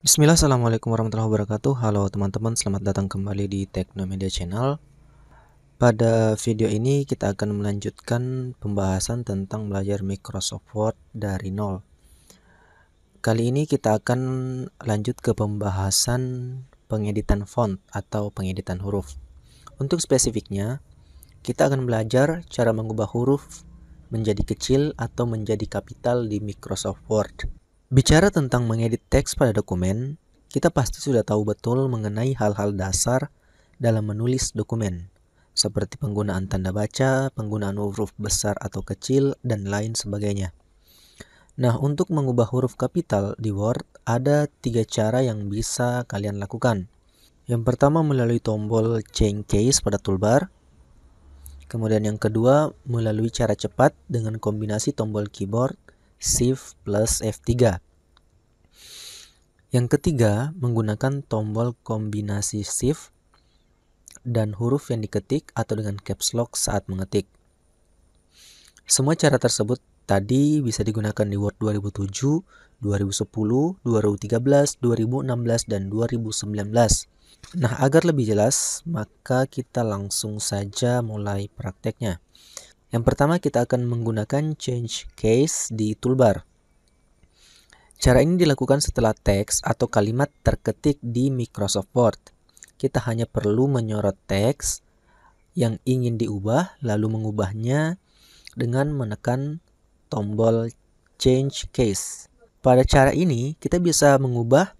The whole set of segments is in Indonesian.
Bismillah, Assalamualaikum warahmatullahi wabarakatuh Halo teman-teman, selamat datang kembali di Teknomedia Channel Pada video ini kita akan melanjutkan pembahasan tentang belajar Microsoft Word dari nol Kali ini kita akan lanjut ke pembahasan pengeditan font atau pengeditan huruf Untuk spesifiknya, kita akan belajar cara mengubah huruf menjadi kecil atau menjadi kapital di Microsoft Word Bicara tentang mengedit teks pada dokumen, kita pasti sudah tahu betul mengenai hal-hal dasar dalam menulis dokumen, seperti penggunaan tanda baca, penggunaan huruf besar atau kecil, dan lain sebagainya. Nah, untuk mengubah huruf kapital di Word, ada tiga cara yang bisa kalian lakukan. Yang pertama melalui tombol Change Case pada toolbar. Kemudian yang kedua melalui cara cepat dengan kombinasi tombol keyboard Shift plus F3. Yang ketiga, menggunakan tombol kombinasi Shift dan huruf yang diketik atau dengan caps lock saat mengetik. Semua cara tersebut tadi bisa digunakan di Word 2007, 2010, 2013, 2016, dan 2019. Nah, agar lebih jelas, maka kita langsung saja mulai prakteknya. Yang pertama kita akan menggunakan change case di toolbar. Cara ini dilakukan setelah teks atau kalimat terketik di Microsoft Word. Kita hanya perlu menyorot teks yang ingin diubah lalu mengubahnya dengan menekan tombol change case. Pada cara ini kita bisa mengubah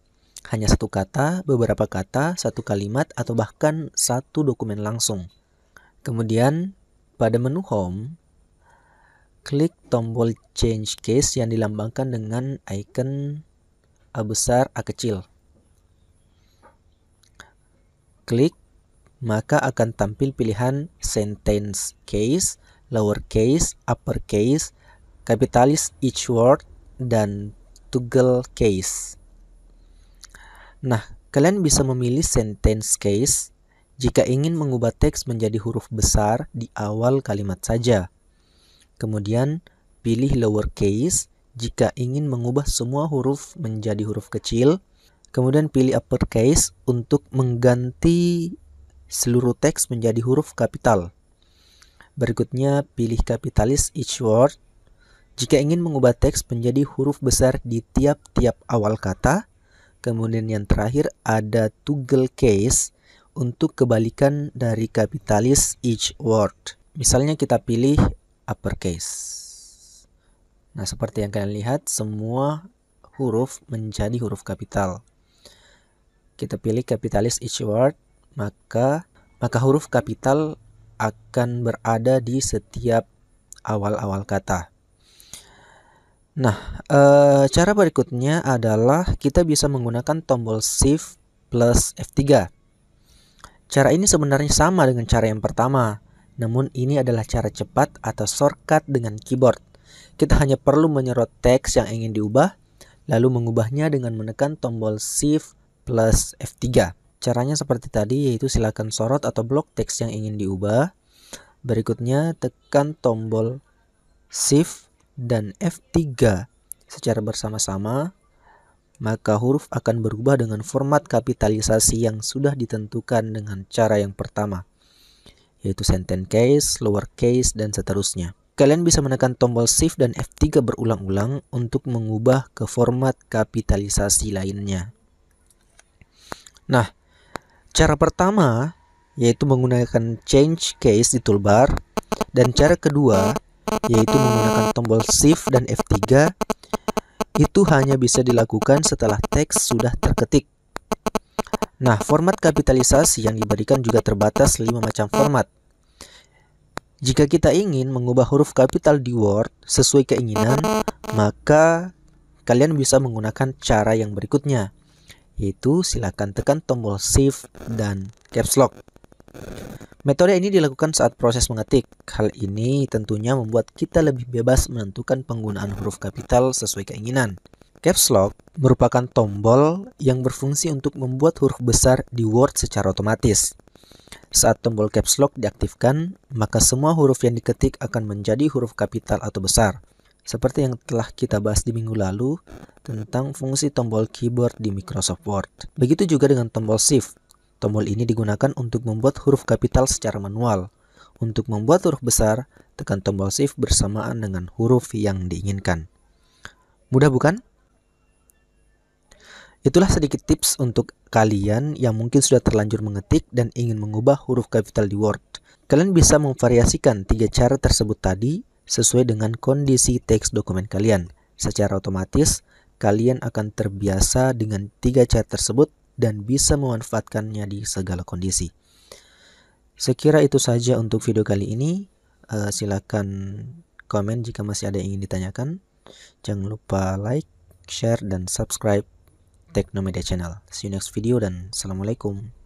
hanya satu kata, beberapa kata, satu kalimat, atau bahkan satu dokumen langsung. Kemudian pada menu Home, klik tombol Change Case yang dilambangkan dengan icon A besar A kecil. Klik, maka akan tampil pilihan Sentence Case, Lower Case, Upper Case, Each Word, dan Toggle Case. Nah, kalian bisa memilih Sentence Case jika ingin mengubah teks menjadi huruf besar di awal kalimat saja. Kemudian, pilih lowercase jika ingin mengubah semua huruf menjadi huruf kecil. Kemudian pilih uppercase untuk mengganti seluruh teks menjadi huruf kapital. Berikutnya, pilih kapitalis each word. Jika ingin mengubah teks menjadi huruf besar di tiap-tiap awal kata. Kemudian yang terakhir ada toggle case untuk kebalikan dari kapitalis each word. Misalnya kita pilih uppercase. Nah, seperti yang kalian lihat, semua huruf menjadi huruf kapital. Kita pilih kapitalis each word, maka maka huruf kapital akan berada di setiap awal-awal kata. Nah, e, cara berikutnya adalah kita bisa menggunakan tombol Shift plus F3. Cara ini sebenarnya sama dengan cara yang pertama, namun ini adalah cara cepat atau shortcut dengan keyboard. Kita hanya perlu menyerot teks yang ingin diubah, lalu mengubahnya dengan menekan tombol Shift plus F3. Caranya seperti tadi, yaitu silakan sorot atau blok teks yang ingin diubah. Berikutnya, tekan tombol Shift dan F3 secara bersama-sama maka huruf akan berubah dengan format kapitalisasi yang sudah ditentukan dengan cara yang pertama, yaitu sentence case, lower case, dan seterusnya. Kalian bisa menekan tombol Shift dan F3 berulang-ulang untuk mengubah ke format kapitalisasi lainnya. Nah, cara pertama yaitu menggunakan change case di toolbar dan cara kedua yaitu menggunakan tombol shift dan F3 itu hanya bisa dilakukan setelah teks sudah terketik. Nah, format kapitalisasi yang diberikan juga terbatas lima macam format. Jika kita ingin mengubah huruf kapital di Word sesuai keinginan, maka kalian bisa menggunakan cara yang berikutnya, yaitu silakan tekan tombol Shift dan Caps Lock. Metode ini dilakukan saat proses mengetik. Hal ini tentunya membuat kita lebih bebas menentukan penggunaan huruf kapital sesuai keinginan. Caps Lock merupakan tombol yang berfungsi untuk membuat huruf besar di Word secara otomatis. Saat tombol Caps Lock diaktifkan, maka semua huruf yang diketik akan menjadi huruf kapital atau besar. Seperti yang telah kita bahas di minggu lalu tentang fungsi tombol keyboard di Microsoft Word. Begitu juga dengan tombol Shift. Tombol ini digunakan untuk membuat huruf kapital secara manual. Untuk membuat huruf besar, tekan tombol shift bersamaan dengan huruf yang diinginkan. Mudah bukan? Itulah sedikit tips untuk kalian yang mungkin sudah terlanjur mengetik dan ingin mengubah huruf kapital di Word. Kalian bisa memvariasikan tiga cara tersebut tadi sesuai dengan kondisi teks dokumen kalian. Secara otomatis, kalian akan terbiasa dengan tiga cara tersebut dan bisa memanfaatkannya di segala kondisi. Sekira itu saja untuk video kali ini. Uh, silakan komen jika masih ada yang ingin ditanyakan. Jangan lupa like, share, dan subscribe Teknomedia Channel. See you next video dan Assalamualaikum.